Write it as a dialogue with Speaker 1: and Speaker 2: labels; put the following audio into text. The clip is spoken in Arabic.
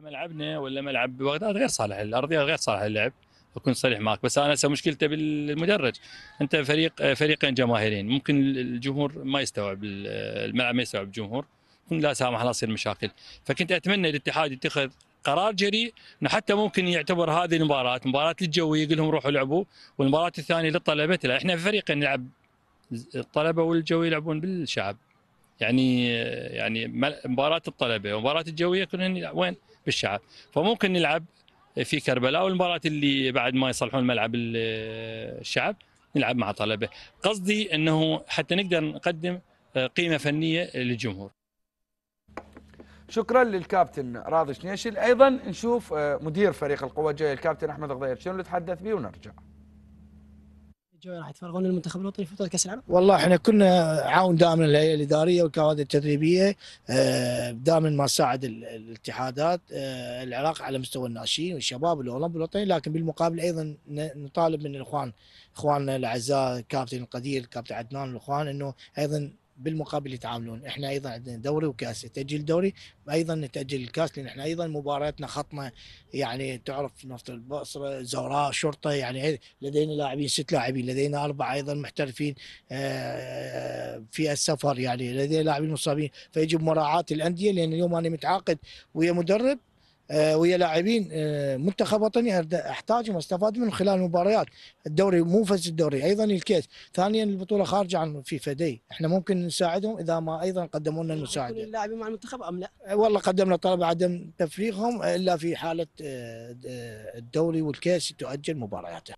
Speaker 1: ملعبنا ولا ملعب بغداد غير صالح الارضيه غير صالح للعب اكون صريح معك بس انا هسه مشكلته بالمدرج انت فريق فريقين جماهيرين ممكن الجمهور ما يستوعب الملعب ما يستوعب الجمهور ممكن لا سامح الله تصير مشاكل فكنت اتمنى الاتحاد يتخذ قرار جريء انه حتى ممكن يعتبر هذه المباراه مباراه للجوي يقول لهم روحوا لعبوا والمباراه الثانيه للطلبه احنا فريقين نلعب الطلبه والجوي يلعبون بالشعب يعني يعني مباراه الطلبه ومباراه الجويه كنا نلعب وين؟ بالشعب فممكن نلعب في كربلاء والمباراه اللي بعد ما يصلحون ملعب الشعب نلعب مع طلبه قصدي انه حتى نقدر نقدم آه، قيمه فنيه للجمهور
Speaker 2: شكرا للكابتن راضي شنيشل ايضا نشوف آه، مدير فريق القوى الجايه الكابتن احمد غضير شنو اللي تحدث به ونرجع
Speaker 3: الجوي راح يتفرغون للمنتخب الوطني في بطوله كاس العالم؟ والله احنا كنا عاون دائما الهيئه الاداريه والكوادر التدريبيه آه، دائما ما ساعد الاتحادات آه، العراق على مستوى الناشئين والشباب والاولمبي الوطني لكن بالمقابل ايضا نطالب من الاخوان اخواننا الاعزاء كابتن القدير كابتن عدنان الاخوان انه ايضا بالمقابل يتعاملون احنا ايضا عندنا دوري وكاس تاجيل دوري ايضا نتاجل الكاس لان احنا ايضا مبارياتنا خطنا يعني تعرف نفط البصره زوراء شرطه يعني لدينا لاعبين ست لاعبين لدينا اربعه ايضا محترفين آه، في السفر يعني لدينا لاعبين مصابين فيجب مراعاه الانديه لان اليوم انا متعاقد ويا مدرب آه، ويا لاعبين آه، منتخب وطني احتاجهم واستفاد منهم خلال المباريات الدوري مو فز الدوري ايضا الكاس ثانيا البطوله خارجه عن فيفا دي احنا ممكن نساعدهم اذا ما ايضا قدموا لنا المساعده اللاعبين مع المنتخب ام لا آه، والله قدمنا طلب عدم تفريغهم الا في حاله الدوري والكاس تؤجل مبارياته